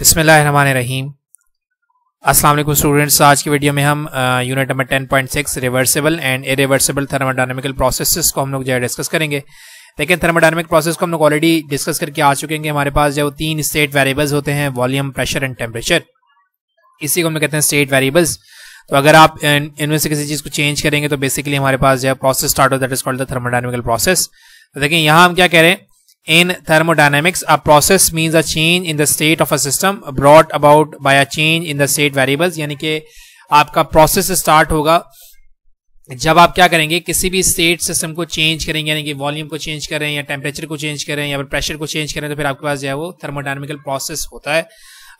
अस्सलाम वालेकुम स्टूडेंट्स आज की वीडियो में हम unit number 10.6 reversible and irreversible thermodynamical processes को हम लोग जो है डिस्कस करेंगे लेकिन थर्मोडायनेमिक प्रोसेस को हम लोग ऑलरेडी डिस्कस करके आ चुके हैं हमारे पास जो तीन स्टेट वेरिएबल्स होते हैं वॉल्यूम प्रेशर एंड टेम्परेचर इसी को हम कहते हैं स्टेट वेरिएबल्स तो अगर आप इनमें से किसी चीज़ को चेंज करेंगे तो बेसिकली हमारे पास जो है प्रोसेस स्टार्ट होता that is called the thermodynamical process तो देखिए यहाँ हम क्या कह रहे हैं In thermodynamics, a process means a change in the state of a system brought about by a change in the state variables यानी कि आपका प्रोसेस स्टार्ट होगा जब आप क्या करेंगे किसी भी स्टेट सिस्टम को चेंज करेंगे यानी कि वॉल्यूम को चेंज करें या टेम्परेचर को चेंज करें या फिर प्रेशर को चेंज करें तो फिर आपके पास जो है वो थर्मोडाइनमिकल प्रोसेस होता है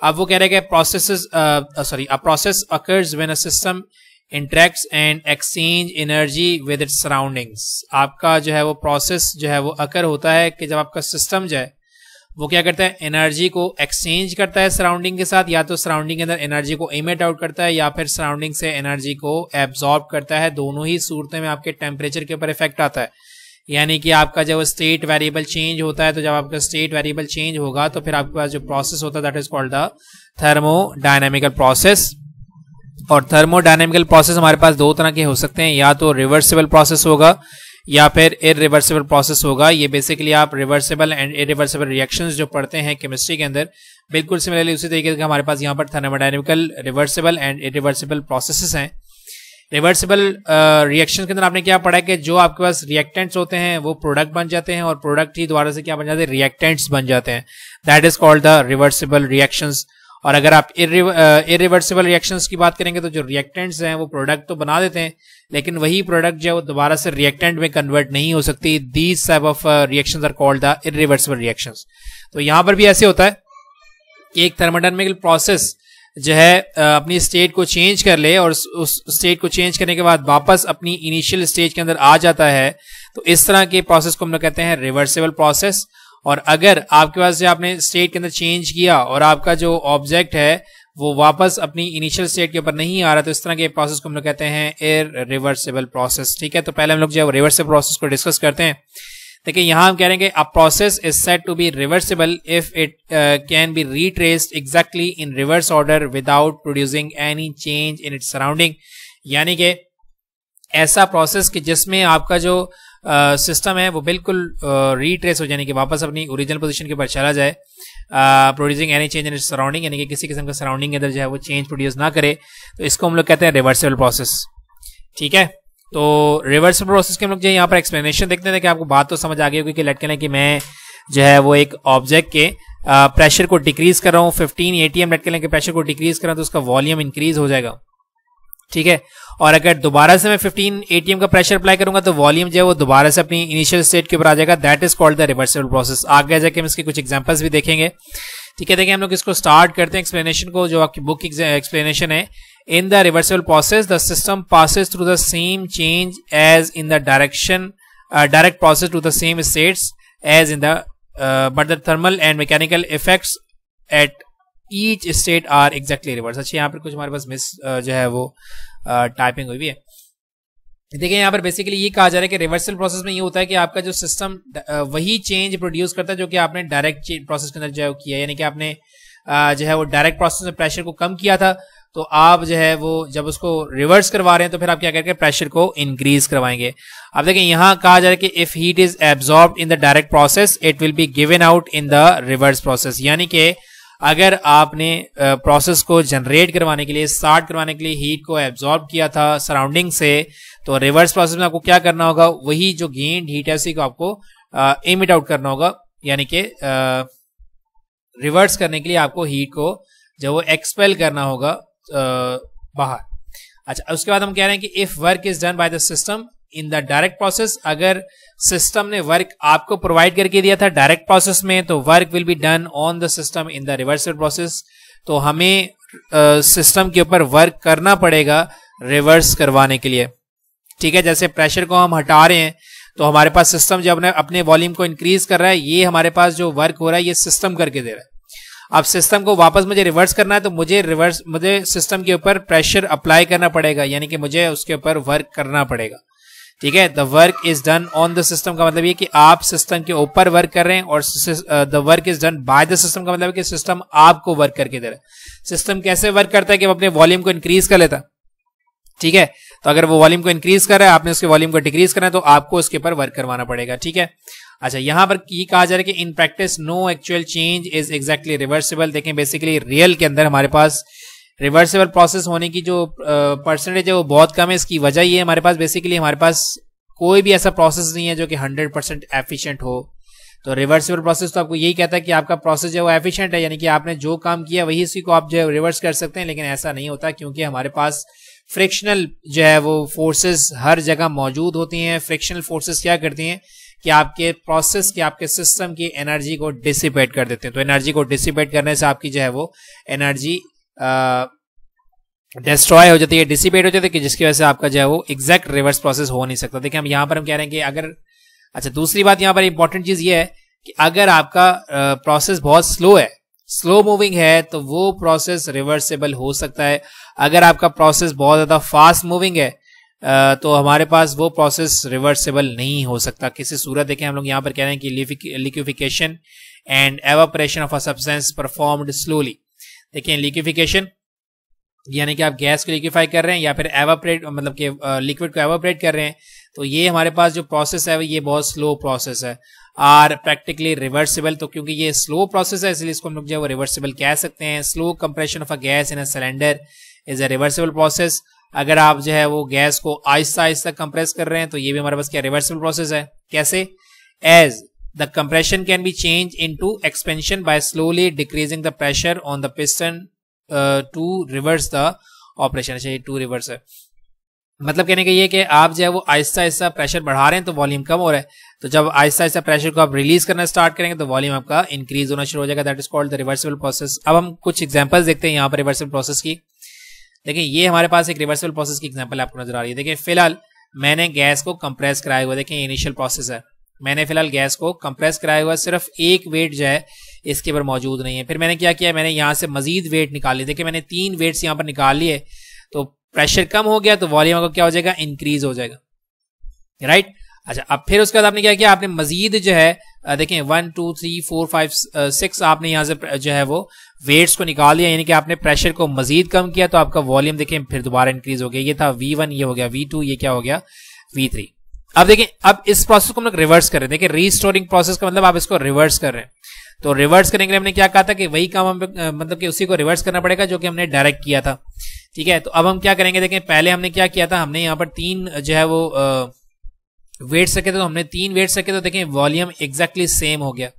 अब वो कह रहे हैं process sorry a process occurs when a system interact and exchange energy with it surroundings आपका जो है वो प्रोसेस जो है वो अकर होता है कि जब आपका सिस्टम जो है वो क्या करता है एनर्जी को एक्सचेंज करता है सराउंडिंग के साथ या तो सराउंडिंग के अंदर एनर्जी को इमेट आउट करता है या फिर सराउंडिंग से एनर्जी को एब्जॉर्ब करता है दोनों ही सूरतें में आपके टेम्परेचर के ऊपर इफेक्ट आता है यानी कि आपका जब स्टेट वेरिएबल चेंज होता है तो जब आपका स्टेट वेरिएबल चेंज होगा तो फिर आपके पास जो प्रोसेस होता है that is called the dynamical process और थर्मोडाइनमिकल प्रोसेस हमारे पास दो तरह के हो सकते हैं या तो रिवर्सिबल प्रोसेस होगा या फिर इरिवर्सिबल प्रोसेस होगा ये बेसिकली आप रिवर्सिबल एंड इरिवर्सिबल रिएक्शंस जो पढ़ते हैं केमिस्ट्री के अंदर बिल्कुल सिमिलरली उसी तरीके से हमारे पास यहाँ पर thermodynamical reversible and irreversible processes हैं रिवर्सिबल रिएक्शन uh, के अंदर आपने क्या पढ़ा है कि जो आपके पास रिएक्टेंट्स होते हैं वो प्रोडक्ट बन जाते हैं और प्रोडक्ट ही द्वारा से क्या बन जाते हैं रिएक्टेंट्स बन जाते हैं that is called the reversible reactions और अगर आप इरिवर्सिबल रिएक्शंस की बात करेंगे तो जो रिएक्टेंट्स हैं वो प्रोडक्ट तो बना देते हैं लेकिन वही प्रोडक्ट जो है वो दोबारा से रिएक्टेंट में कन्वर्ट नहीं हो सकती these type of reaction are called the irreversible reaction तो यहां पर भी ऐसे होता है कि एक थर्मोडाइनमिकल प्रोसेस जो है अपनी स्टेट को चेंज कर ले और उस स्टेट को चेंज करने के बाद वापस अपनी इनिशियल स्टेज के अंदर आ जाता है तो इस तरह के प्रोसेस को हम लोग कहते हैं रिवर्सिबल प्रोसेस और अगर आपके पास से आपने स्टेट के अंदर चेंज किया और आपका जो ऑब्जेक्ट है वो वापस अपनी इनिशियल स्टेट के ऊपर नहीं आ रहा तो इस तरह के प्रोसेस को हम लोग कहते हैं एयर रिवर्सेबल प्रोसेस ठीक है तो पहले हम लोग जो है रिवर्सिबल प्रोसेस को डिस्कस करते हैं देखिए यहां हम कह रहे हैं कि a process is set to be reversible if it can be retraced exactly in reverse order without producing any change in it surrounding यानी कि ऐसा प्रोसेस कि जिसमें आपका जो सिस्टम है वो बिल्कुल रीट्रेस हो जाने की वापस अपनी ओरिजिनल पोजीशन के ऊपर चला जाए producing any change in surrounding यानी कि किसी किस्म का सराउंडिंग के अंदर जो है वो चेंज प्रोड्यूस ना करे तो इसको हम लोग कहते हैं रिवर्सिबल प्रोसेस ठीक है तो रिवर्सिबल प्रोसेस के हम लोग जो यहाँ पर एक्सप्लेनेशन देखते थे कि आपको बात तो समझ आ गई होगी कि लें कहें कि मैं जो है वो एक ऑब्जेक्ट के प्रेशर को डिक्रीज कर रहा हूँ fifteen A T M let कहें कि प्रेशर को डिक्रीज कर रहा हूँ तो उसका वॉल्यूम इंक्रीज हो जाएगा ठीक है और अगर दोबारा से मैं 15 एटीएम का प्रेशर अप्लाई करूंगा तो वॉल्यूम जो है वो दोबारा से अपनी इनिशियल स्टेट के ऊपर आ जाएगा that is called the reversal process आगे जाके हम इसके कुछ एग्जांपल्स भी देखेंगे ठीक है देखिए हम लोग इसको स्टार्ट करते हैं एक्सप्लेनेशन को जो आपकी बुक एक्सप्लेनेशन है in the reversible process the system passes through the same change as in the direction direct process to the same states as in the but the thermal and mechanical effects at each state are exactly reverse अच्छा यहाँ पर कुछ हमारे पास miss जो है वो typing हुई भी है देखिए यहाँ पर बेसिकली ये कहा जा रहा है कि रिवर्सल प्रोसेस में ये होता है कि आपका जो सिस्टम वही चेंज प्रोड्यूस करता है जो कि आपने डायरेक्ट प्रोसेस के अंदर जो है किया यानी कि आपने जो है वो डायरेक्ट प्रोसेस में प्रेशर को कम किया था तो आप जो है वो जब उसको रिवर्स करवा रहे हैं तो फिर आप क्या करके प्रेशर को इंक्रीज करवाएंगे अब देखें यहां कहा जा रहा है कि if heat is absorb in the direct process it will be given out in the reverse process यानी कि अगर आपने प्रोसेस को जनरेट करवाने के लिए स्टार्ट करवाने के लिए हीट को एब्जॉर्ब किया था सराउंडिंग से तो रिवर्स प्रोसेस में आपको क्या करना होगा वही जो गेन हीट है उसी को आपको इमिट आउट करना होगा यानी कि रिवर्स करने के लिए आपको हीट को जो वो एक्सपेल करना होगा आ, बाहर अच्छा उसके बाद हम कह रहे हैं कि if work is done by the system in the direct process अगर सिस्टम ने वर्क आपको प्रोवाइड करके दिया था डायरेक्ट प्रोसेस में तो work will be done on the system in the reversal process तो हमें सिस्टम uh, के ऊपर वर्क करना पड़ेगा रिवर्स करवाने के लिए ठीक है जैसे प्रेशर को हम हटा रहे हैं तो हमारे पास सिस्टम जब अपने वॉल्यूम को इंक्रीज कर रहा है ये हमारे पास जो वर्क हो रहा है ये सिस्टम करके दे रहा है अब सिस्टम को वापस मुझे रिवर्स करना है तो मुझे रिवर्स मुझे सिस्टम के ऊपर प्रेशर अप्लाई करना पड़ेगा यानी कि मुझे उसके ऊपर वर्क करना पड़ेगा ठीक है the work is done on the system का मतलब ये कि आप सिस्टम के ऊपर वर्क कर रहे हैं और the work is done by the system का मतलब कि सिस्टम आपको वर्क करके दे रहा है सिस्टम कैसे वर्क करता है कि वो अपने वॉल्यूम को इंक्रीज कर लेता ठीक है तो अगर वो वॉल्यूम को इंक्रीज कर रहा है आपने उसके वॉल्यूम को डिक्रीज करना है तो आपको उसके ऊपर वर्क करवाना पड़ेगा ठीक है अच्छा यहां पर ये कहा जा रहा है कि in practice no actual change is exactly reversible देखें बेसिकली रियल के अंदर हमारे पास रिवर्सिबल प्रोसेस होने की जो परसेंटेज है वो बहुत कम है इसकी वजह ये हमारे पास बेसिकली हमारे पास कोई भी ऐसा प्रोसेस नहीं है जो कि हंड्रेड परसेंट एफिशियंट हो तो रिवर्सिबल प्रोसेस तो आपको यही कहता है कि आपका प्रोसेस जो है वो एफिशियंट है यानी कि आपने जो काम किया वही इसी को आप जो है रिवर्स कर सकते हैं लेकिन ऐसा नहीं होता क्योंकि हमारे पास फ्रिक्शनल जो है वो फोर्सेस हर जगह मौजूद होती हैं फ्रिक्शनल फोर्सेस क्या करती हैं कि आपके प्रोसेस के आपके सिस्टम की एनर्जी को डिसिपेट कर देते हैं तो एनर्जी को डिसिपेट करने से आपकी जो है वो एनर्जी डिस्ट्रॉय हो जाती है डिसिपेट हो जाती है कि जिसकी वजह से आपका जो है वो एग्जैक्ट रिवर्स प्रोसेस हो नहीं सकता देखिए हम यहां पर हम कह रहे हैं कि अगर अच्छा दूसरी बात यहाँ पर इंपॉर्टेंट चीज ये है कि अगर आपका प्रोसेस बहुत स्लो है स्लो मूविंग है तो वो प्रोसेस रिवर्सेबल हो सकता है अगर आपका प्रोसेस बहुत ज्यादा फास्ट मूविंग है तो हमारे पास वो प्रोसेस रिवर्सेबल नहीं हो सकता किसी सूरत देखें हम लोग यहां पर कह रहे हैं कि liquefaction and evaporation of a substance performed slowly देखें लिक्विफिकेशन यानी कि आप गैस को लिक्विफाई कर रहे हैं या फिर एवोपरेट मतलब कि लिक्विड uh, को एवोपरेट कर रहे हैं तो ये हमारे पास जो प्रोसेस है ये बहुत स्लो प्रोसेस है आर प्रैक्टिकली रिवर्सिबल तो क्योंकि ये स्लो प्रोसेस है इसलिए इसको हम लोग जो है वो रिवर्सिबल कह सकते हैं slow compression of a gas in a cylinder is a reversible process अगर आप जो है वो गैस को आहिस्ता आहिस्ता कंप्रेस कर रहे हैं तो ये भी हमारे पास क्या रिवर्सिबल प्रोसेस है कैसे as The compression can be changed into expansion by slowly decreasing the pressure on the piston uh, to reverse the operation say to to reverse है मतलब कहने का ये कि आप जो है वो आहिस्ता आहिस्ता प्रेशर बढ़ा रहे हैं तो वॉल्यूम कम हो रहा है तो जब आहिस्ता आहिस्ता प्रेशर को आप रिलीज करना स्टार्ट करेंगे तो वॉल्यूम आपका इंक्रीज होना शुरू हो जाएगा that is called the reversible process अब हम कुछ एग्जांपल्स देखते हैं यहाँ पर रिवर्सिबल प्रोसेस की देखिए ये हमारे पास एक रिवर्सिबल प्रोसेस की एग्जाम्पल आपको नजर आ रही है देखिए फिलहाल मैंने गैस को कंप्रेस कराया हुआ देखिए इनिशियल प्रोसेस है मैंने फिलहाल गैस को कंप्रेस कराया हुआ सिर्फ एक वेट जो है इसके ऊपर मौजूद नहीं है फिर मैंने क्या किया मैंने यहाँ से मजीद वेट निकाल लिया देखिए मैंने तीन वेट्स यहाँ पर निकाल लिए तो प्रेशर कम हो गया तो वॉल्यूम का क्या हो जाएगा इंक्रीज हो जाएगा राइट अच्छा अब फिर उसके बाद आपने क्या किया आपने मजीद जो है देखें one two three four five six आपने यहाँ से जो है वो वेट्स को निकाल दिया यानी कि आपने प्रेशर को मजीद कम किया तो आपका वॉल्यूम देखें फिर दोबारा इंक्रीज हो गया ये था वी वन ये हो गया वी टू ये क्या हो गया वी थ्री अब देखिए अब इस प्रोसेस को हम लोग रिवर्स कर रहे हैं देखिए रीस्टोरिंग प्रोसेस का मतलब आप इसको रिवर्स कर रहे हैं तो रिवर्स करने के लिए हमने क्या कहा था कि वही काम हम मतलब कि उसी को रिवर्स करना पड़ेगा जो कि हमने डायरेक्ट किया था ठीक है तो अब हम क्या करेंगे देखें पहले हमने क्या किया था हमने यहाँ पर तीन जो है वो वेट सके तो हमने तीन वेट सके तो देखें वॉल्यूम एग्जैक्टली सेम हो गया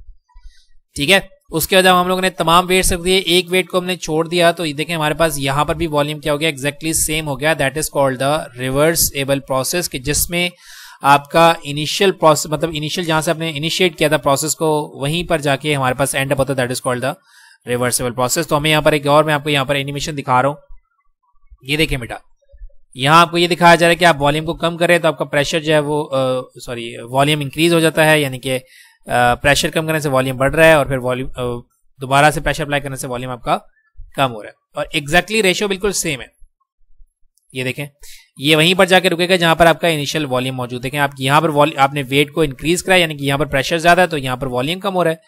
ठीक है उसके बाद हम लोगों ने तमाम वेट रख दिए एक वेट को हमने छोड़ दिया तो देखें हमारे पास यहाँ पर भी वॉल्यूम क्या हो गया एग्जैक्टली सेम हो गया that is called the reversible process जिसमें आपका इनिशियल प्रोसेस मतलब इनिशियल जहां से आपने इनिशिएट किया था प्रोसेस को वहीं पर जाके हमारे पास एंड अप होता that is called the reversible process तो हमें यहाँ पर एक और मैं आपको यहाँ पर एनिमेशन दिखा रहा हूं ये देखिए बेटा यहां आपको ये दिखाया जा रहा है कि आप वॉल्यूम को कम करें तो आपका प्रेशर जो है वो सॉरी वॉल्यूम इंक्रीज हो जाता है यानी कि प्रेशर कम करने से वॉल्यूम बढ़ रहा है और फिर वॉल्यूम दोबारा से प्रेशर अप्लाई करने से वॉल्यूम आपका कम हो रहा है और एग्जैक्टली exactly रेशियो बिल्कुल सेम है ये देखें ये वहीं पर जाकर रुकेगा जहां पर आपका इनिशियल वॉल्यूम मौजूद देखें आप यहां पर आपने वेट को इंक्रीज कराया यानी कि यहाँ पर प्रेशर ज्यादा है तो यहां पर वॉल्यूम कम हो रहा है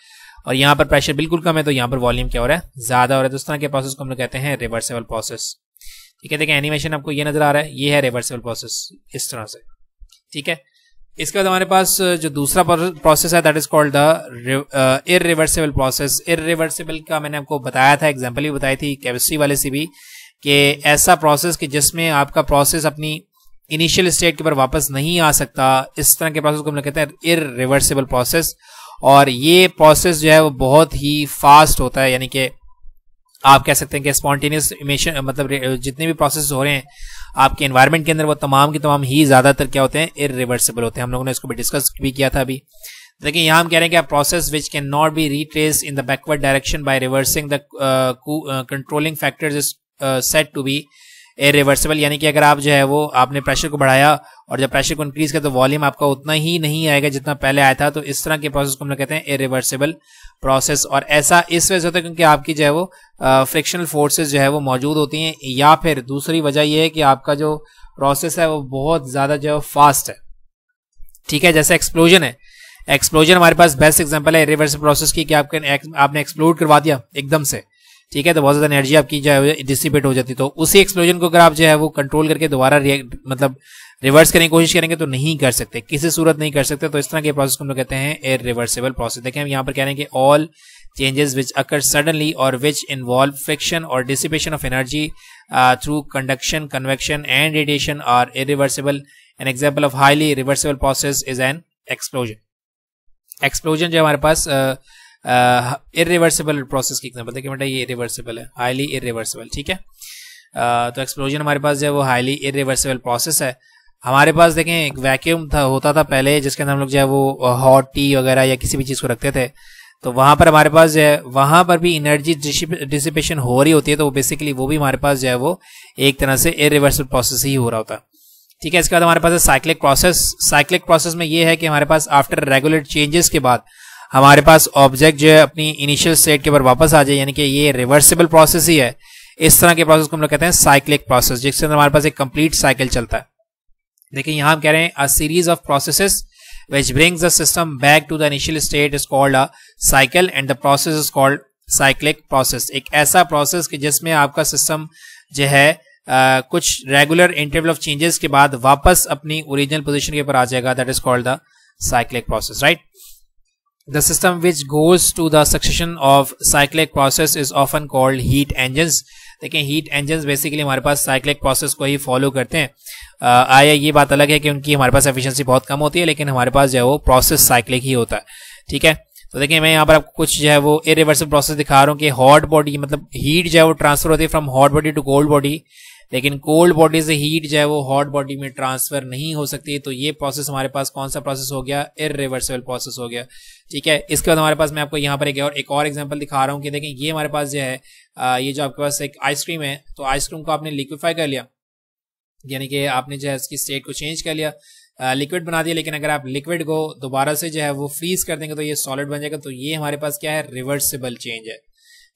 और यहां पर प्रेशर बिल्कुल कम है तो यहां पर वॉल्यूम क्या हो रहा है ज्यादा हो रहा है तो इस तरह के प्रोसेस को हम लोग कहते हैं रिवर्सेबल प्रोसेस ठीक है देखें एनिमेशन आपको ये नजर आ रहा है ये है रिवर्सेबल प्रोसेस इस तरह से ठीक है इसके बाद हमारे पास जो दूसरा प्रोसेस है that is called the irreversible process irreversible का मैंने आपको बताया था एग्जाम्पल भी बताई थी केमिस्ट्री वाले से भी कि ऐसा प्रोसेस कि जिसमें आपका प्रोसेस अपनी इनिशियल स्टेट के ऊपर वापस नहीं आ सकता इस तरह के प्रोसेस को हम लोग कहते हैं इरिवर्सिबल प्रोसेस और ये प्रोसेस जो है वो बहुत ही फास्ट होता है यानी कि आप कह सकते हैं कि स्पॉन्टेनियस इमेशन मतलब जितने भी प्रोसेस हो रहे हैं आपके एनवायरनमेंट के अंदर वो तमाम के तमाम ही ज़्यादातर क्या होते हैं इरिवर्सिबल होते हैं हम लोगों ने इसको भी डिस्कस भी किया था अभी देखिए यहाँ हम कह रहे हैं कि process which can not be retrace in the backward direction by reversing the controlling factors is set to be a reversible यानी कि अगर आप जो है वो आपने प्रेशर को बढ़ाया और जब प्रेशर को इंक्रीज किया तो वॉल्यूम आपका उतना ही नहीं आएगा जितना पहले आया था तो इस तरह के प्रोसेस को हम लोग कहते हैं ए रिवर्सिबल प्रोसेस और ऐसा इस वजह से होता है क्योंकि आपकी जो है वो फ्रिक्शनल uh, फोर्सेज जो है वो मौजूद होती हैं या फिर दूसरी वजह यह है कि आपका जो प्रोसेस है वो बहुत ज़्यादा जो है फास्ट है ठीक है जैसे एक्सप्लोजन है एक्सप्लोजन हमारे पास बेस्ट एग्जाम्पल है रिवर्स प्रोसेस की कि आपके आपने एक्सप्लोड करवा दिया एकदम से ठीक है तो बहुत ज़्यादा एनर्जी आपकी जो है डिसिपेट हो जाती है तो उसी एक्सप्लोजन को अगर आप जो है वो कंट्रोल करके दोबारा मतलब रिवर्स करने की कोशिश करेंगे तो नहीं कर सकते किसी सूरत नहीं कर सकते तो इस तरह के प्रोसेस को हम लोग कहते हैं एयर रिवर्सेबल प्रोसेस देखें हम यहाँ पर कह रहे हैं कि all changes which occur suddenly और विच इन्वॉल्व फ्रिक्शन और dissipation of energy through conduction convection and radiation are irreversible an example of highly reversible process is an explosion explosion जो हमारे पास uh, इरिवर्सिबल प्रोसेस की example कि बेटा ये irreversible है हाईली इरिवर्सिबल ठीक है uh, तो एक्सप्लोजन हमारे पास जो है वो हाईली इरिवर्सिबल प्रोसेस है हमारे पास देखें एक वैक्यूम था होता था पहले जिसके अंदर हम लोग जो है वो हॉट uh, टी वगैरह या किसी भी चीज़ को रखते थे तो वहाँ पर हमारे पास जो है वहाँ पर भी इनर्जी डिसिपेशन हो रही होती है तो वो बेसिकली वो भी हमारे पास जो है वो एक तरह से इरिवर्सिबल प्रोसेस ही हो रहा होता ठीक है इसके बाद हमारे पास है साइक्लिक प्रोसेस साइक्लिक प्रोसेस में ये है कि हमारे पास आफ्टर रेगुलर चेंजेस के बाद हमारे पास ऑब्जेक्ट जो है अपनी इनिशियल स्टेट के ऊपर वापस आ जाए यानी कि ये रिवर्सिबल प्रोसेस ही है इस तरह के प्रोसेस को हम लोग कहते हैं साइक्लिक प्रोसेस जिसके अंदर हमारे पास एक कंप्लीट साइकिल चलता है देखिए यहां हम कह रहे हैं a series of processes which brings the system back to the initial state is called a cycle and the process is called cyclic process एक ऐसा प्रोसेस कि जिसमें आपका सिस्टम जो है आ, कुछ रेगुलर इंटरवल ऑफ चेंजेस के बाद वापस अपनी ओरिजिनल पोजीशन के ऊपर आ जाएगा that is called the cyclic process right The system which goes to the succession of cyclic process is often called heat engines. देखें हीट इंजन बेसिकली हमारे पास साइक्लिक प्रोसेस को ही फॉलो करते हैं आया ये बात अलग है कि उनकी हमारे पास एफिशिएंसी बहुत कम होती है लेकिन हमारे पास जो है वो प्रोसेस साइक्लिक ही होता है ठीक है तो देखिए मैं यहाँ पर आपको कुछ जो है वो इरिवर्सिबल प्रोसेस दिखा रहा हूँ कि हॉट बॉडी मतलब हीट जो है वो ट्रांसफर होती है from hot body to cold body लेकिन कोल्ड बॉडी से हीट जो है वो हॉट बॉडी में ट्रांसफर नहीं हो सकती तो ये प्रोसेस हमारे पास कौन सा प्रोसेस हो गया इरिवर्सिबल प्रोसेस हो गया ठीक है इसके बाद हमारे पास मैं आपको यहाँ पर एक और एक और एग्जाम्पल दिखा रहा हूँ कि देखें ये हमारे पास जो है ये जो आपके पास एक आइसक्रीम है तो आइसक्रीम को आपने लिक्विफाई कर लिया यानी कि आपने जो है इसकी स्टेट को चेंज कर लिया लिक्विड बना दिया लेकिन अगर आप लिक्विड को दोबारा से जो है वो फ्रीज कर देंगे तो ये सॉलिड बन जाएगा तो ये हमारे पास क्या है रिवर्सिबल चेंज है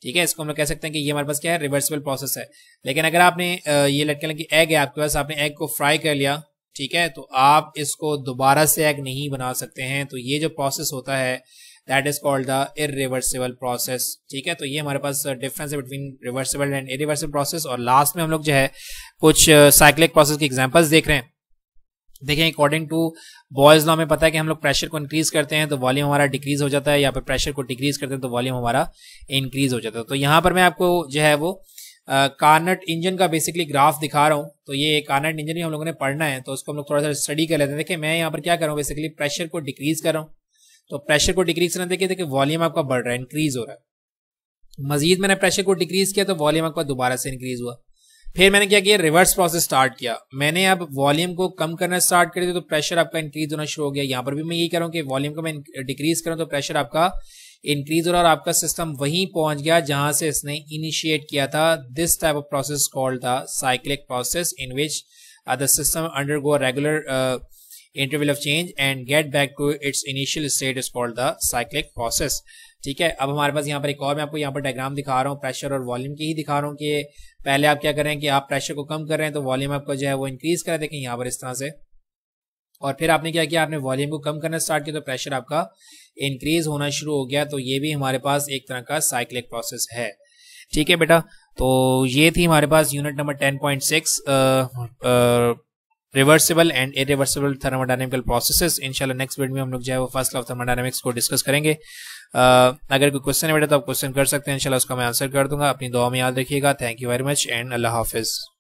ठीक है इसको हम लोग कह सकते हैं कि ये हमारे पास क्या है रिवर्सिबल प्रोसेस है लेकिन अगर आपने ये लटके लगे एग है आपके पास आपने एग को फ्राई कर लिया ठीक है तो आप इसको दोबारा से एग नहीं बना सकते हैं तो ये जो प्रोसेस होता है that is called the irreversible process ठीक है तो ये हमारे पास डिफरेंस है between reversible and irreversible process और लास्ट में हम लोग जो है कुछ साइक्लिक प्रोसेस की एग्जाम्पल्स देख रहे हैं देखें अकॉर्डिंग टू बॉयज लॉ में पता है कि हम लोग प्रेशर को इंक्रीज करते हैं तो वॉल्यूम हमारा डिक्रीज हो जाता है या फिर प्रेशर को डिक्रीज करते हैं तो वॉल्यूम हमारा इंक्रीज हो जाता है तो यहाँ पर मैं आपको जो है वो कार्नट uh, इंजन का बेसिकली ग्राफ दिखा रहा हूँ तो ये कार्नट इंजन ही हम लोगों ने पढ़ना है तो उसको हम लोग थोड़ा सा स्टडी कर लेते हैं देखिए मैं यहाँ पर क्या कर रहा हूँ बेसिकली प्रेशर को डिक्रीज कर रहा हूँ तो प्रेशर को डिक्रीज करना देखिए देखिए वॉल्यूम आपका बढ़ रहा है इंक्रीज हो रहा है मजीद मैंने प्रेशर को डिक्रीज किया तो वॉल्यूम आपका दोबारा से इंक्रीज हुआ फिर मैंने क्या किया रिवर्स प्रोसेस स्टार्ट किया मैंने अब वॉल्यूम को कम करना स्टार्ट कर दिया तो प्रेशर आपका इंक्रीज होना शुरू हो गया यहाँ पर भी मैं यही कह रहा हूँ कि वॉल्यूम को मैं डिक्रीज करूँ तो प्रेशर आपका इंक्रीज हो रहा और आपका सिस्टम वहीं पहुंच गया जहां से इसने इनिशिएट किया था this type of process called the cyclic process in which the system undergo regular interval of change and get back to its initial state is called the cyclic process ठीक है अब हमारे पास यहाँ पर एक और मैं आपको यहाँ पर डायग्राम दिखा रहा हूँ प्रेशर और वॉल्यूम की ही दिखा रहा हूँ कि पहले आप क्या कर रहे हैं कि आप प्रेशर को कम कर रहे हैं तो वॉल्यूम आपका जो है वो इंक्रीज करा देखें यहाँ पर इस तरह से और फिर आपने क्या किया आपने वॉल्यूम को कम करना स्टार्ट किया तो प्रेशर आपका इंक्रीज होना शुरू हो गया तो ये भी हमारे पास एक तरह का साइक्लिक प्रोसेस है ठीक है बेटा तो ये थी हमारे पास unit number ten point six reversible and irreversible thermodynamical processes इंशाल्लाह नेक्स्ट वीडियो में हम लोग जो है वो फर्स्ट लॉ ऑफ थर्मोडायनेमिक्स को डिस्कस करेंगे अगर कोई क्वेश्चन है बेटा तो आप क्वेश्चन कर सकते हैं इंशाल्लाह उसका मैं आंसर कर दूंगा अपनी दुआ में याद रखिएगा thank you very much and अल्लाह हाफिज़